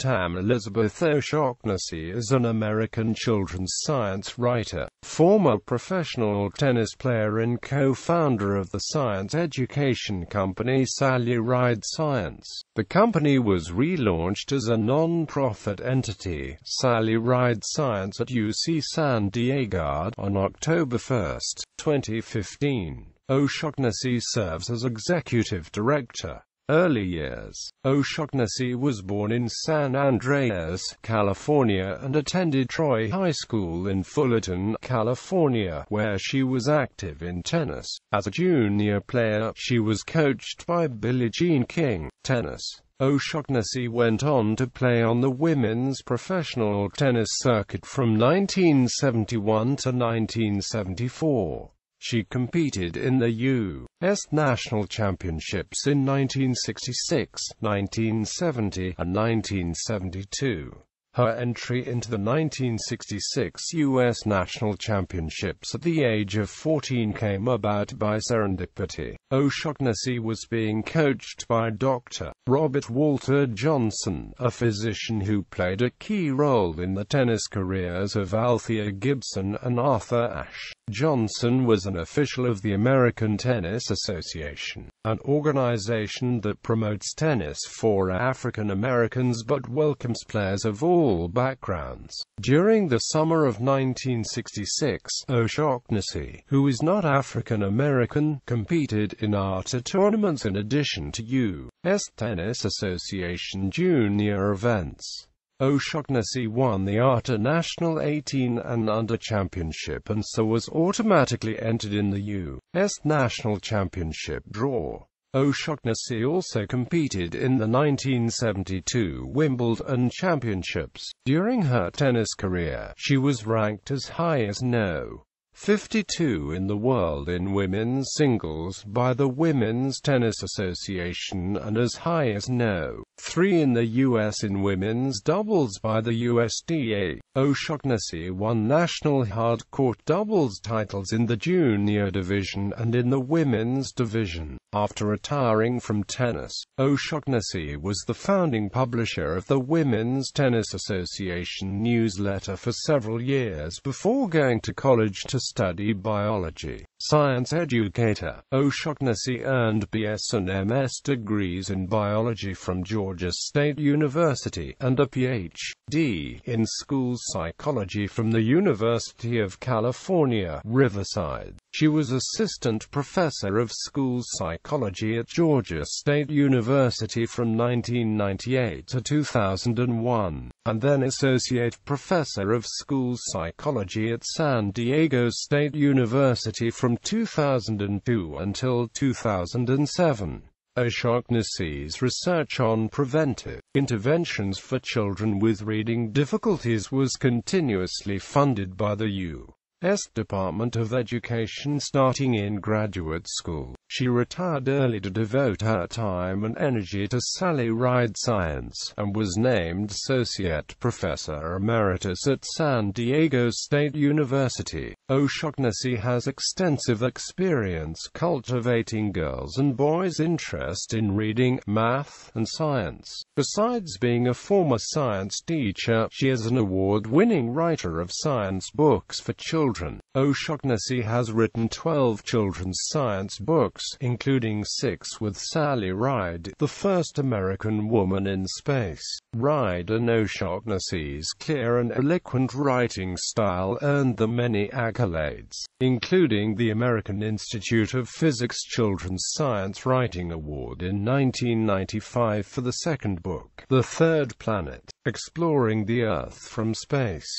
Tam Elizabeth O'Shaughnessy is an American children's science writer, former professional tennis player and co-founder of the science education company Sally Ride Science. The company was relaunched as a non-profit entity, Sally Ride Science at UC San Diego, on October 1, 2015. O'Shaughnessy serves as executive director. Early years O'Shaughnessy was born in San Andreas, California and attended Troy High School in Fullerton, California, where she was active in tennis. As a junior player, she was coached by Billie Jean King. Tennis O'Shaughnessy went on to play on the women's professional tennis circuit from 1971 to 1974. She competed in the U.S. National Championships in 1966, 1970, and 1972. Her entry into the 1966 U.S. National Championships at the age of 14 came about by serendipity. O'Shaughnessy was being coached by Dr. Robert Walter Johnson, a physician who played a key role in the tennis careers of Althea Gibson and Arthur Ashe. Johnson was an official of the American Tennis Association, an organization that promotes tennis for African Americans but welcomes players of all all backgrounds. During the summer of 1966, O'Shaughnessy, who is not African American, competed in ARTA tournaments in addition to U.S. Tennis Association junior events. O'Shaughnessy won the ARTA National 18 and Under Championship and so was automatically entered in the U.S. National Championship draw. O'Shaughnessy also competed in the 1972 Wimbledon Championships. During her tennis career, she was ranked as high as no. 52 in the world in women's singles by the Women's Tennis Association and as high as no. 3 in the U.S. in women's doubles by the USDA. O'Shaughnessy won national hard court doubles titles in the junior division and in the women's division. After retiring from tennis, O'Shaughnessy was the founding publisher of the Women's Tennis Association newsletter for several years before going to college to study biology. Science educator, O'Shaughnessy earned BS and MS degrees in biology from Georgia Georgia State University, and a Ph.D. in school psychology from the University of California, Riverside. She was assistant professor of school psychology at Georgia State University from 1998 to 2001, and then associate professor of school psychology at San Diego State University from 2002 until 2007. O'Shaughnessy's research on preventive interventions for children with reading difficulties was continuously funded by the U.S. Department of Education starting in graduate school. She retired early to devote her time and energy to Sally Ride science, and was named Associate Professor Emeritus at San Diego State University. O'Shaughnessy has extensive experience cultivating girls' and boys' interest in reading, math, and science. Besides being a former science teacher, she is an award-winning writer of science books for children. O'Shaughnessy has written 12 children's science books books, including six with Sally Ride, the first American woman in space. Ride and O'Shaughnessy's clear and eloquent writing style earned them many accolades, including the American Institute of Physics Children's Science Writing Award in 1995 for the second book, The Third Planet, Exploring the Earth from Space.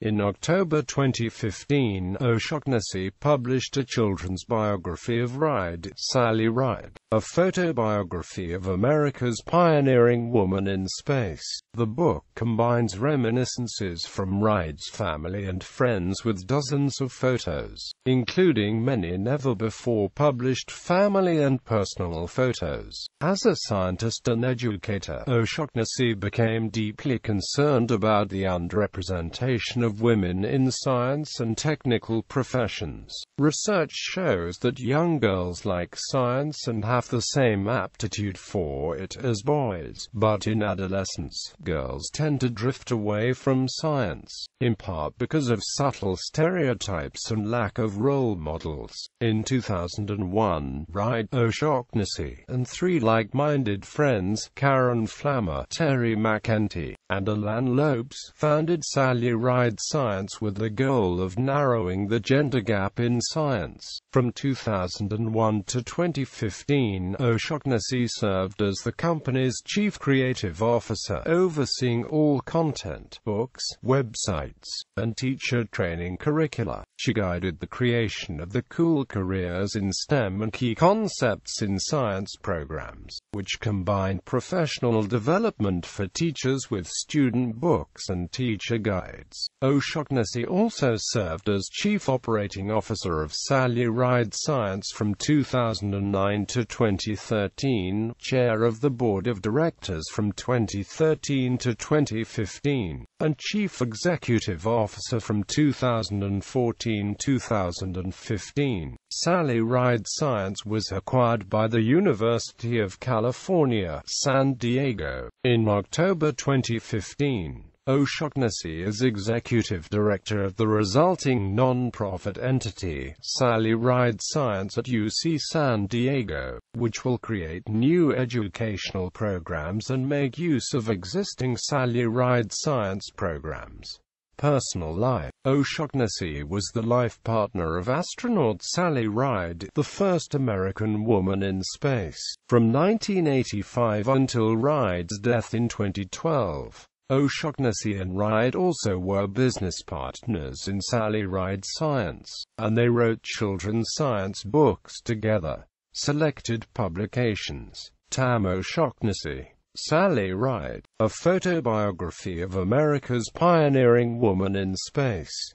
In October 2015, O'Shaughnessy published a children's biography of Ride, Sally Ride, a photobiography of America's pioneering woman in space. The book combines reminiscences from Ride's family and friends with dozens of photos, including many never-before-published family and personal photos. As a scientist and educator, O'Shaughnessy became deeply concerned about the underrepresentation of women in science and technical professions. Research shows that young girls like science and have the same aptitude for it as boys, but in adolescence, girls tend to drift away from science, in part because of subtle stereotypes and lack of role models. In 2001, Ride O'Shaughnessy, and three like-minded friends, Karen Flammer, Terry McEntee, and Alan Lopes, founded Sally Ride science with the goal of narrowing the gender gap in science. From 2001 to 2015, O'Shaughnessy served as the company's chief creative officer, overseeing all content, books, websites, and teacher training curricula. She guided the creation of the Cool Careers in STEM and Key Concepts in Science programs, which combined professional development for teachers with student books and teacher guides. O'Shaughnessy also served as Chief Operating Officer of Sally Ride Science from 2009 to 2013, Chair of the Board of Directors from 2013 to 2015, and Chief Executive Officer from 2014-2015. Sally Ride Science was acquired by the University of California, San Diego, in October 2015. O'Shaughnessy is executive director of the resulting non-profit entity, Sally Ride Science at UC San Diego, which will create new educational programs and make use of existing Sally Ride Science programs. Personal life O'Shaughnessy was the life partner of astronaut Sally Ride, the first American woman in space, from 1985 until Ride's death in 2012. O'Shaughnessy and Ride also were business partners in Sally Ride Science, and they wrote children's science books together. Selected publications Tam O'Shaughnessy, Sally Ride, a photobiography of America's pioneering woman in space.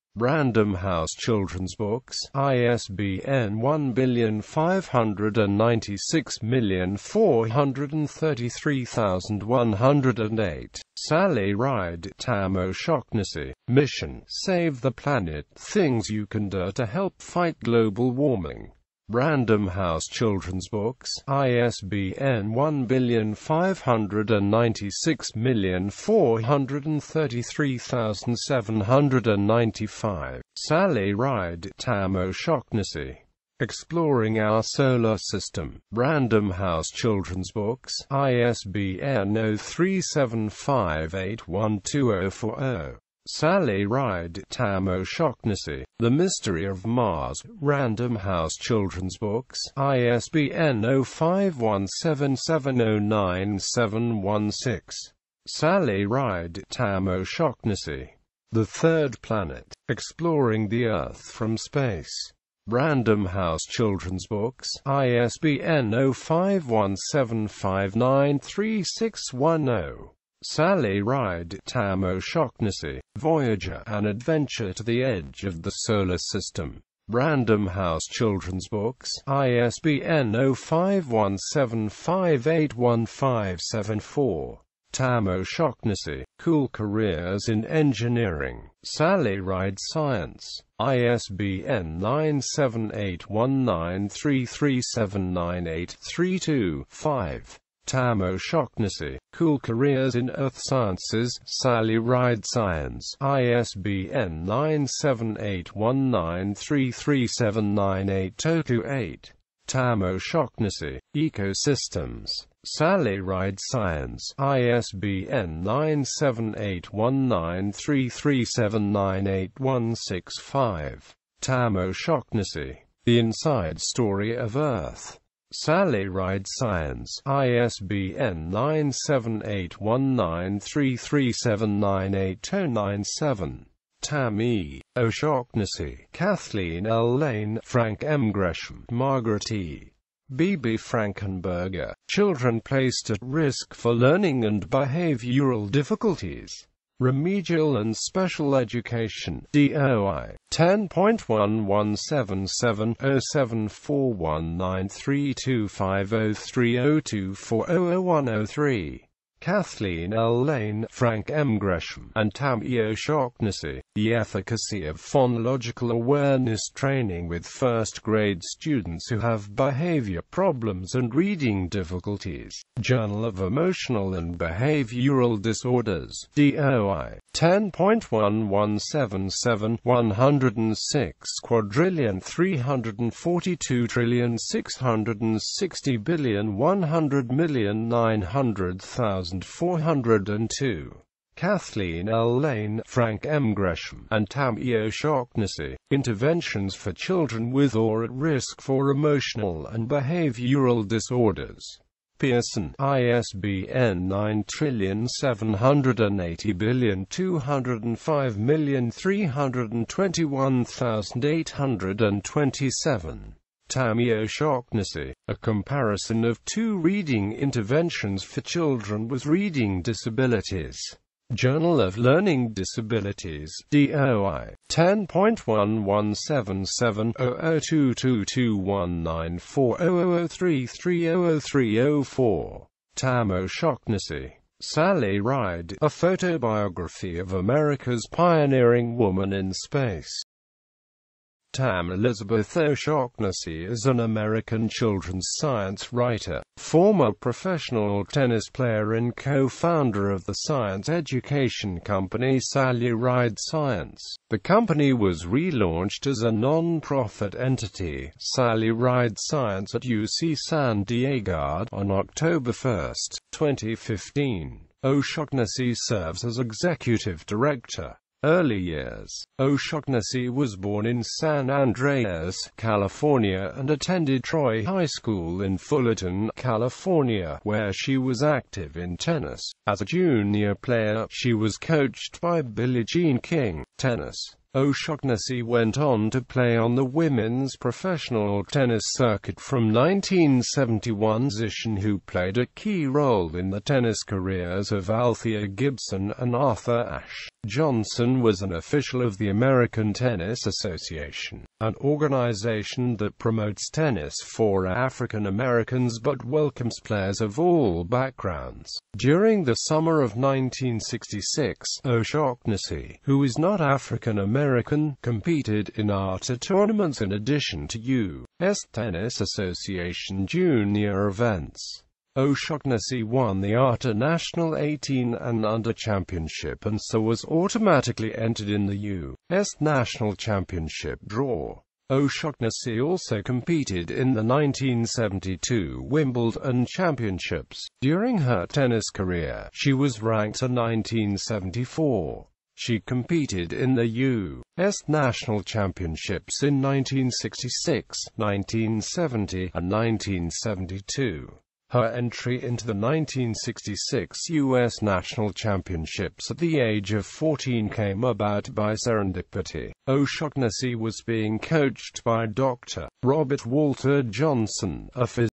Random House Children's Books, ISBN 1596433108. Sally Ride, Tam O'Shaughnessy, Mission, Save the Planet, Things You Can Do to Help Fight Global Warming. Random House Children's Books, ISBN 1596433795. Sally Ride, Tam O'Shaughnessy. Exploring Our Solar System, Random House Children's Books, ISBN 0375812040. Sally Ride, Tam O'Shaughnessy, The Mystery of Mars, Random House Children's Books, ISBN 0517709716. Sally Ride, Tam O'Shaughnessy. The Third Planet, Exploring the Earth from Space. Random House Children's Books, ISBN 0517593610. Sally Ride, Tam O'Shaughnessy, Voyager, An Adventure to the Edge of the Solar System. Random House Children's Books, ISBN 0517581574. Tam O'Shaughnessy, Cool Careers in Engineering, Sally Ride Science, ISBN 9781933798325. Tom O'Shaughnessy, Cool Careers in Earth Sciences, Sally Ride Science, ISBN 97819337988 Toku 8. Ecosystems. Sally Ride Science, ISBN 9781933798165. Tom O'Shaughnessy, The Inside Story of Earth. Sally Ride Science, ISBN 9781933798097. Tammy E. O'Shaughnessy, Kathleen L. Lane, Frank M. Gresham, Margaret E. B. B. Frankenberger, Children Placed at Risk for Learning and Behavioral Difficulties. Remedial and Special Education DOI 10.11770741932503024001030 Kathleen L. Lane, Frank M. Gresham, and Tammy O'Shaughnessy. The efficacy of phonological awareness training with first-grade students who have behavior problems and reading difficulties. Journal of Emotional and Behavioral Disorders, DOI, 10.1177, 106 quadrillion 342 trillion 660 billion 100 million 900 thousand. 2402. Kathleen L. Lane, Frank M. Gresham, and Tammy O'Shaughnessy, Interventions for Children with or at Risk for Emotional and Behavioral Disorders. Pearson, ISBN 9780205321827. Tammy O'Shaughnessy. A comparison of two reading interventions for children with reading disabilities. Journal of Learning Disabilities, DOI, 10.1177002221940033003004. Tam O'Shaughnessy. Sally Ride, A Photobiography of America's Pioneering Woman in Space. Tam Elizabeth O'Shaughnessy is an American children's science writer, former professional tennis player and co-founder of the science education company Sally Ride Science. The company was relaunched as a non-profit entity, Sally Ride Science at UC San Diego, on October 1, 2015. O'Shaughnessy serves as executive director. Early years O'Shaughnessy was born in San Andreas, California and attended Troy High School in Fullerton, California, where she was active in tennis. As a junior player, she was coached by Billie Jean King. Tennis O'Shaughnessy went on to play on the women's professional tennis circuit from 1971 Zishan, who played a key role in the tennis careers of Althea Gibson and Arthur Ashe. Johnson was an official of the American Tennis Association, an organization that promotes tennis for African Americans but welcomes players of all backgrounds. During the summer of 1966, O'Shaughnessy, who is not African American, competed in ARTA tournaments in addition to U.S. Tennis Association junior events. O'Shaughnessy won the ARTA National 18 and Under Championship and so was automatically entered in the U.S. National Championship draw. O'Shaughnessy also competed in the 1972 Wimbledon Championships. During her tennis career, she was ranked a 1974. She competed in the U.S. National Championships in 1966, 1970, and 1972. Her entry into the 1966 U.S. National Championships at the age of 14 came about by serendipity. O'Shaughnessy was being coached by Dr. Robert Walter Johnson, a physician.